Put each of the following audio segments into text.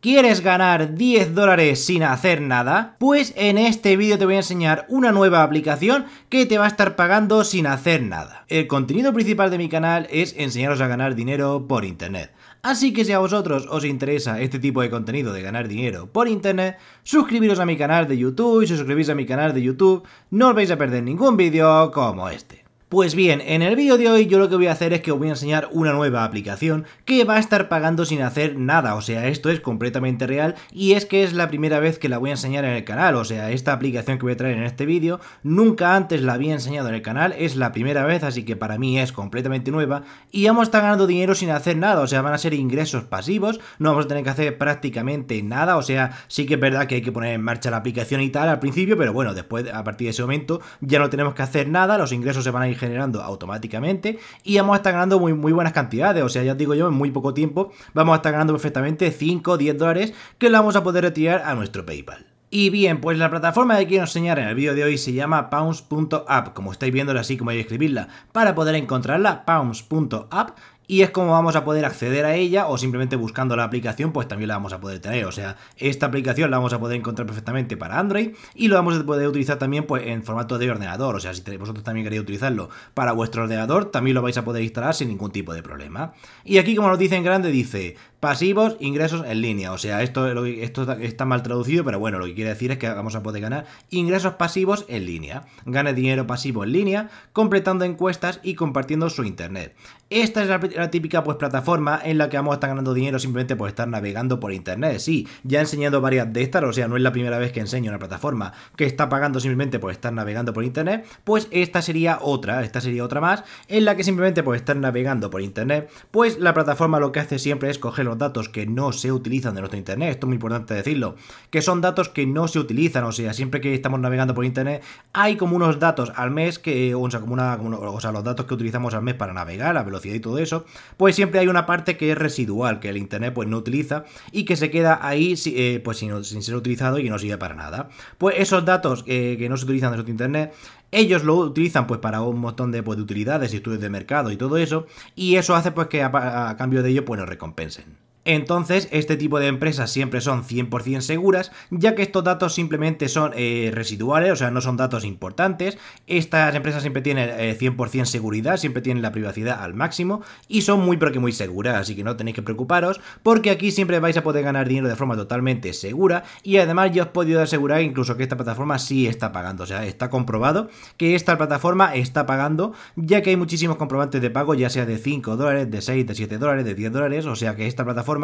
¿Quieres ganar 10 dólares sin hacer nada? Pues en este vídeo te voy a enseñar una nueva aplicación que te va a estar pagando sin hacer nada. El contenido principal de mi canal es enseñaros a ganar dinero por internet. Así que si a vosotros os interesa este tipo de contenido de ganar dinero por internet, suscribiros a mi canal de YouTube y si suscribís a mi canal de YouTube no os vais a perder ningún vídeo como este. Pues bien, en el vídeo de hoy yo lo que voy a hacer es que os voy a enseñar una nueva aplicación que va a estar pagando sin hacer nada, o sea, esto es completamente real y es que es la primera vez que la voy a enseñar en el canal, o sea, esta aplicación que voy a traer en este vídeo nunca antes la había enseñado en el canal, es la primera vez, así que para mí es completamente nueva y vamos a estar ganando dinero sin hacer nada, o sea, van a ser ingresos pasivos, no vamos a tener que hacer prácticamente nada, o sea, sí que es verdad que hay que poner en marcha la aplicación y tal al principio, pero bueno, después, a partir de ese momento, ya no tenemos que hacer nada, los ingresos se van a ir generando automáticamente y vamos a estar ganando muy, muy buenas cantidades. O sea, ya os digo yo, en muy poco tiempo vamos a estar ganando perfectamente 5 o 10 dólares que lo vamos a poder retirar a nuestro PayPal. Y bien, pues la plataforma que quiero enseñar en el vídeo de hoy se llama pounds.app, como estáis viéndola así como hay que escribirla. Para poder encontrarla, pounds.app y es como vamos a poder acceder a ella o simplemente buscando la aplicación pues también la vamos a poder tener, o sea, esta aplicación la vamos a poder encontrar perfectamente para Android y lo vamos a poder utilizar también pues en formato de ordenador, o sea, si vosotros también queréis utilizarlo para vuestro ordenador, también lo vais a poder instalar sin ningún tipo de problema. Y aquí como nos dice en grande dice pasivos, ingresos en línea, o sea, esto, esto está mal traducido, pero bueno, lo que quiere decir es que vamos a poder ganar ingresos pasivos en línea, gane dinero pasivo en línea, completando encuestas y compartiendo su internet. Esta es la, típica pues plataforma en la que vamos a estar ganando dinero simplemente por estar navegando por internet. Sí, ya he enseñado varias de estas, o sea, no es la primera vez que enseño una plataforma que está pagando simplemente por estar navegando por internet, pues esta sería otra, esta sería otra más, en la que simplemente por estar navegando por internet, pues la plataforma lo que hace siempre es coger los datos que no se utilizan de nuestro internet, esto es muy importante decirlo, que son datos que no se utilizan, o sea, siempre que estamos navegando por internet hay como unos datos al mes que, o sea, como una, o sea, los datos que utilizamos al mes para navegar a velocidad y todo eso, pues siempre hay una parte que es residual, que el Internet pues no utiliza y que se queda ahí eh, pues sin, ser utilizado y no sirve para nada. Pues esos datos eh, que no se utilizan de Internet ellos lo utilizan pues para un montón pues, de, utilidades y estudios de mercado y todo eso, y eso hace pues que a, cambio de ello pues nos recompensen. Entonces, este tipo de empresas siempre son 100% seguras, ya que estos datos simplemente son eh, residuales, o sea, no son datos importantes. Estas empresas siempre tienen 100% eh, seguridad, siempre tienen la privacidad al máximo y son muy, pero que muy seguras, así que no tenéis que preocuparos, porque aquí siempre vais a poder ganar dinero de forma totalmente segura y además yo os he podido asegurar incluso que esta plataforma sí está pagando, o sea, está comprobado que esta plataforma está pagando, ya que hay muchísimos comprobantes de pago, ya sea de 5 dólares, de 6, de 7 dólares, de 10 dólares, o sea que esta plataforma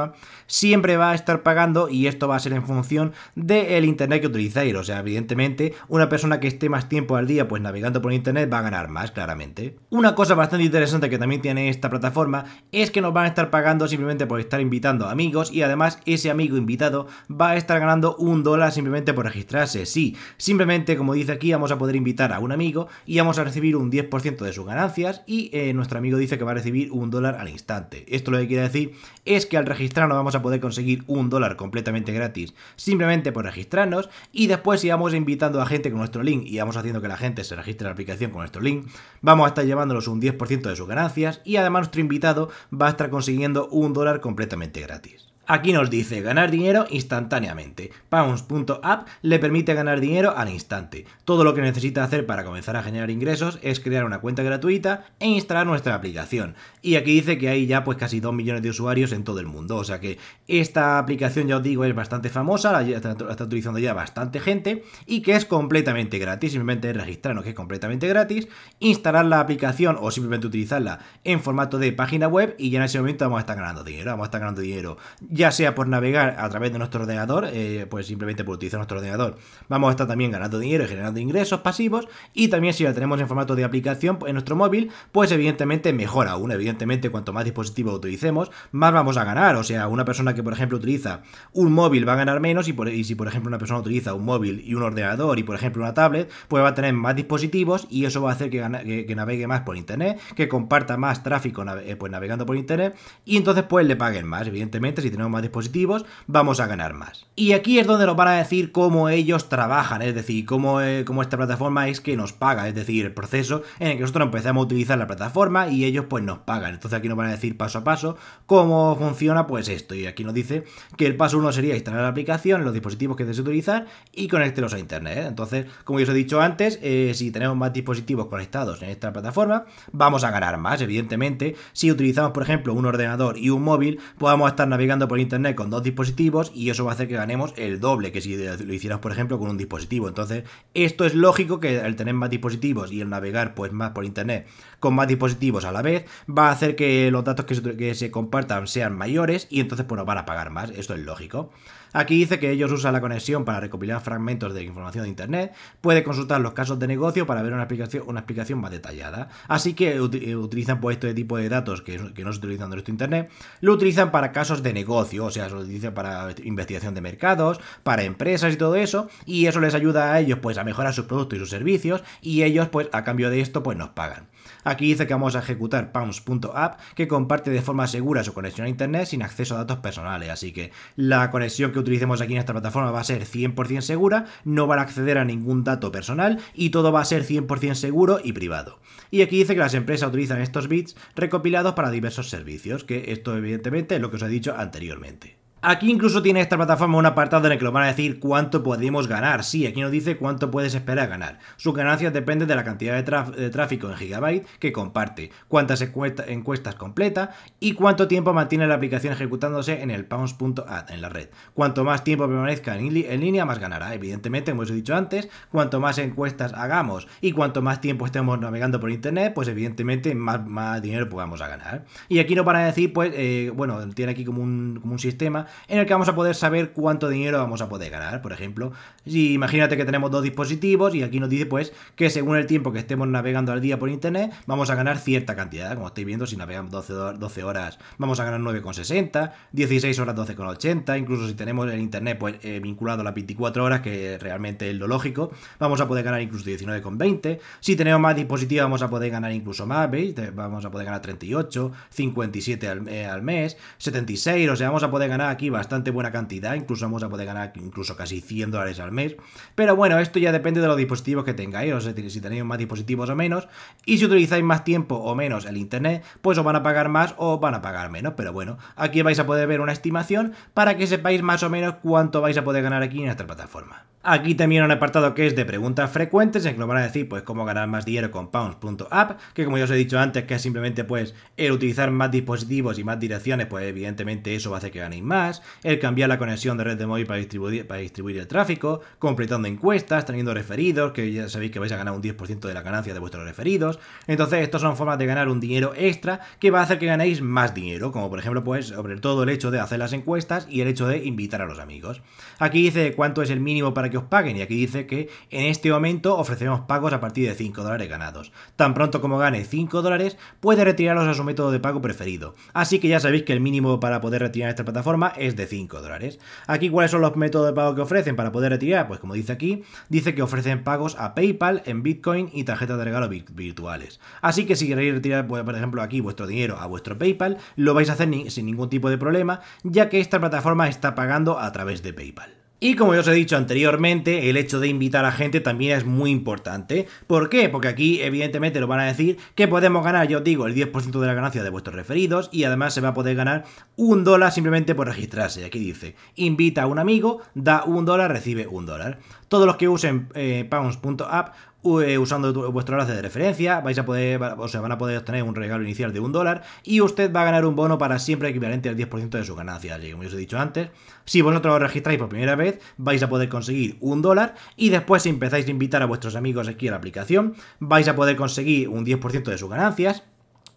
siempre va a estar pagando y esto va a ser en función del internet que utilizáis. O sea, evidentemente, una persona que esté más tiempo al día pues navegando por internet va a ganar más, claramente. Una cosa bastante interesante que también tiene esta plataforma es que nos van a estar pagando simplemente por estar invitando amigos y además ese amigo invitado va a estar ganando un dólar simplemente por registrarse. Sí, simplemente como dice aquí vamos a poder invitar a un amigo y vamos a recibir un 10% de sus ganancias y eh, nuestro amigo dice que va a recibir un dólar al instante. Esto lo que quiere decir es que al registrarnos vamos a poder conseguir un dólar completamente gratis simplemente por registrarnos y después si vamos invitando a gente con nuestro link y vamos haciendo que la gente se registre en la aplicación con nuestro link, vamos a estar llevándonos un 10% de sus ganancias y además nuestro invitado va a estar consiguiendo un dólar completamente gratis. Aquí nos dice ganar dinero instantáneamente. Pounds.app le permite ganar dinero al instante. Todo lo que necesita hacer para comenzar a generar ingresos es crear una cuenta gratuita e instalar nuestra aplicación. Y aquí dice que hay ya pues casi 2 millones de usuarios en todo el mundo. O sea que esta aplicación ya os digo es bastante famosa, la está, utilizando ya bastante gente y que es completamente gratis. Simplemente registrarnos que es completamente gratis, instalar la aplicación o simplemente utilizarla en formato de página web y ya en ese momento vamos a estar ganando dinero. Vamos a estar ganando dinero ya sea por navegar a través de nuestro ordenador, eh, pues simplemente por utilizar nuestro ordenador, vamos a estar también ganando dinero y generando ingresos pasivos. Y también si la tenemos en formato de aplicación en nuestro móvil, pues evidentemente mejor aún. Evidentemente, cuanto más dispositivos utilicemos, más vamos a ganar. O sea, una persona que, por ejemplo, utiliza un móvil va a ganar menos. Y, si, por ejemplo, una persona utiliza un móvil y un ordenador y, por ejemplo, una tablet, pues va a tener más dispositivos y eso va a hacer que, navegue más por internet, que comparta más tráfico eh, pues, navegando por internet. Y entonces, pues le paguen más. Evidentemente, si tenemos más dispositivos, vamos a ganar más. Y aquí es donde nos van a decir cómo ellos trabajan, es decir, cómo, eh, cómo esta plataforma es que nos paga, es decir, el proceso en el que nosotros empezamos a utilizar la plataforma y ellos pues nos pagan. Entonces aquí nos van a decir paso a paso cómo funciona pues esto. Y aquí nos dice que el paso uno sería instalar la aplicación, los dispositivos que desees utilizar y conectarlos a internet. ¿eh? Entonces, como ya os he dicho antes, eh, si tenemos más dispositivos conectados en esta plataforma, vamos a ganar más, evidentemente. Si utilizamos, por ejemplo, un ordenador y un móvil, podamos pues estar navegando por internet con dos dispositivos y eso va a hacer que ganemos el doble que si lo hicieras, por ejemplo, con un dispositivo. Entonces, esto es lógico que el tener más dispositivos y el navegar pues más por internet con más dispositivos a la vez, va a hacer que los datos que se, compartan sean mayores y entonces pues nos van a pagar más. Esto es lógico. Aquí dice que ellos usan la conexión para recopilar fragmentos de información de Internet, puede consultar los casos de negocio para ver una explicación, una explicación más detallada. Así que utilizan pues, este tipo de datos que, no se utilizan en nuestro Internet, lo utilizan para casos de negocio o sea, se lo utiliza para investigación de mercados, para empresas y todo eso, y eso les ayuda a ellos pues a mejorar sus productos y sus servicios, y ellos pues a cambio de esto pues nos pagan. Aquí dice que vamos a ejecutar pounds.app que comparte de forma segura su conexión a internet sin acceso a datos personales, así que la conexión que utilicemos aquí en esta plataforma va a ser 100% segura, no van a acceder a ningún dato personal y todo va a ser 100% seguro y privado. Y aquí dice que las empresas utilizan estos bits recopilados para diversos servicios, que esto evidentemente es lo que os he dicho anteriormente. Aquí incluso tiene esta plataforma un apartado en el que nos van a decir cuánto podemos ganar. Sí, aquí nos dice cuánto puedes esperar ganar. Su ganancia depende de la cantidad de, tráfico en gigabyte que comparte, cuántas encuestas completa y cuánto tiempo mantiene la aplicación ejecutándose en el pounds.add en la red. Cuanto más tiempo permanezca en, línea, más ganará. Evidentemente, como os he dicho antes, cuanto más encuestas hagamos y cuanto más tiempo estemos navegando por internet, pues evidentemente más, dinero podamos ganar. Y aquí nos van a decir, pues, eh, bueno, tiene aquí como un sistema en el que vamos a poder saber cuánto dinero vamos a poder ganar, por ejemplo. Si imagínate que tenemos dos dispositivos y aquí nos dice pues que según el tiempo que estemos navegando al día por internet, vamos a ganar cierta cantidad. Como estáis viendo, si navegamos 12, 12 horas, vamos a ganar 9,60, 16 horas 12,80, incluso si tenemos el internet pues eh, vinculado a las 24 horas, que realmente es lo lógico, vamos a poder ganar incluso 19,20. Si tenemos más dispositivos, vamos a poder ganar incluso más, ¿veis? Vamos a poder ganar 38, 57 al, eh, al mes, 76, o sea, vamos a poder ganar aquí bastante buena cantidad, incluso vamos a poder ganar incluso casi 100 dólares al mes. Pero bueno, esto ya depende de los dispositivos que tengáis, o si tenéis más dispositivos o menos, y si utilizáis más tiempo o menos el internet, pues os van a pagar más o van a pagar menos. Pero bueno, aquí vais a poder ver una estimación para que sepáis más o menos cuánto vais a poder ganar aquí en esta plataforma. Aquí también un apartado que es de preguntas frecuentes, en que nos van a decir pues cómo ganar más dinero con pounds.app, que como ya os he dicho antes, que es simplemente pues el utilizar más dispositivos y más direcciones, pues evidentemente eso va a hacer que ganéis más, el cambiar la conexión de red de móvil para distribuir, para distribuir el tráfico, completando encuestas, teniendo referidos, que ya sabéis que vais a ganar un 10% de la ganancia de vuestros referidos. Entonces, estas son formas de ganar un dinero extra que va a hacer que ganéis más dinero, como por ejemplo, pues sobre todo el hecho de hacer las encuestas y el hecho de invitar a los amigos. Aquí dice cuánto es el mínimo para que os paguen. Y aquí dice que en este momento ofrecemos pagos a partir de 5 dólares ganados. Tan pronto como gane 5 dólares, puede retirarlos a su método de pago preferido. Así que ya sabéis que el mínimo para poder retirar esta plataforma es de 5 dólares. Aquí, ¿cuáles son los métodos de pago que ofrecen para poder retirar? Pues como dice aquí, dice que ofrecen pagos a PayPal en Bitcoin y tarjetas de regalo virtuales. Así que si queréis retirar, pues, por ejemplo, aquí vuestro dinero a vuestro PayPal, lo vais a hacer sin ningún tipo de problema, ya que esta plataforma está pagando a través de PayPal. Y como ya os he dicho anteriormente, el hecho de invitar a gente también es muy importante. ¿Por qué? Porque aquí evidentemente lo van a decir que podemos ganar, yo os digo, el 10% de la ganancia de vuestros referidos y además se va a poder ganar un dólar simplemente por registrarse. Aquí dice, invita a un amigo, da un dólar, recibe un dólar. Todos los que usen eh, pounds.app eh, usando vuestro enlace de referencia, vais a poder, o sea, van a poder obtener un regalo inicial de un dólar y usted va a ganar un bono para siempre equivalente al 10% de sus ganancias. Y como os he dicho antes, si vosotros os registráis por primera vez, vais a poder conseguir un dólar y después si empezáis a invitar a vuestros amigos aquí a la aplicación, vais a poder conseguir un 10% de sus ganancias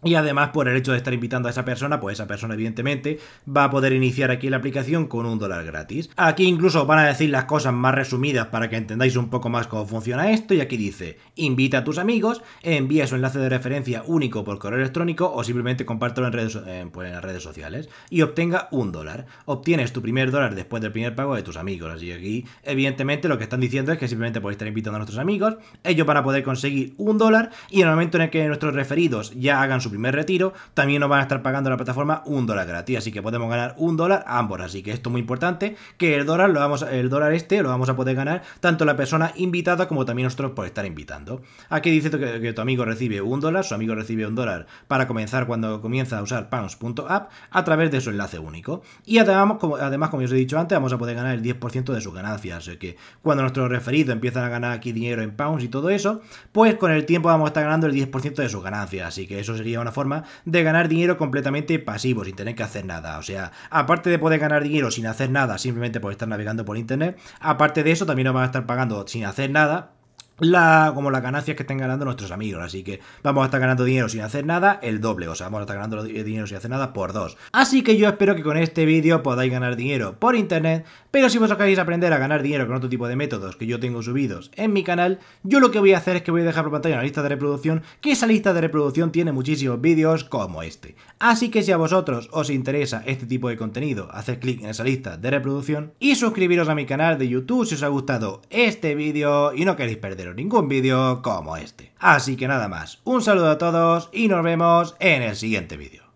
y además, por el hecho de estar invitando a esa persona, pues esa persona, evidentemente, va a poder iniciar aquí la aplicación con un dólar gratis. Aquí incluso van a decir las cosas más resumidas para que entendáis un poco más cómo funciona esto. Y aquí dice: invita a tus amigos, envía su enlace de referencia único por correo electrónico o simplemente compártelo en, redes, en pues, las redes sociales y obtenga un dólar. Obtienes tu primer dólar después del primer pago de tus amigos. y aquí, evidentemente, lo que están diciendo es que simplemente podéis estar invitando a nuestros amigos, ellos para poder conseguir un dólar y en el momento en el que nuestros referidos ya hagan su primer retiro, también nos van a estar pagando la plataforma un dólar gratis. Así que podemos ganar un dólar ambos. Así que esto es muy importante, que el dólar, lo vamos, el dólar este lo vamos a poder ganar tanto la persona invitada como también nosotros por estar invitando. Aquí dice que, tu amigo recibe un dólar, su amigo recibe un dólar para comenzar cuando comienza a usar pounds.app a través de su enlace único. Y además como, además, como os he dicho antes, vamos a poder ganar el 10% de sus ganancias. Así que cuando nuestros referidos empiezan a ganar aquí dinero en pounds y todo eso, pues con el tiempo vamos a estar ganando el 10% de sus ganancias. Así que eso sería una forma de ganar dinero completamente pasivo, sin tener que hacer nada. O sea, aparte de poder ganar dinero sin hacer nada, simplemente por estar navegando por internet, aparte de eso también no van a estar pagando sin hacer nada la, como las ganancias que estén ganando nuestros amigos. Así que vamos a estar ganando dinero sin hacer nada, el doble. O sea, vamos a estar ganando dinero sin hacer nada por dos. Así que yo espero que con este vídeo podáis ganar dinero por internet. Pero si vosotros queréis aprender a ganar dinero con otro tipo de métodos que yo tengo subidos en mi canal, yo lo que voy a hacer es que voy a dejar por pantalla una lista de reproducción, que esa lista de reproducción tiene muchísimos vídeos como este. Así que si a vosotros os interesa este tipo de contenido, haced clic en esa lista de reproducción y suscribiros a mi canal de YouTube si os ha gustado este vídeo y no queréis perderos ningún vídeo como este. Así que nada más, un saludo a todos y nos vemos en el siguiente vídeo.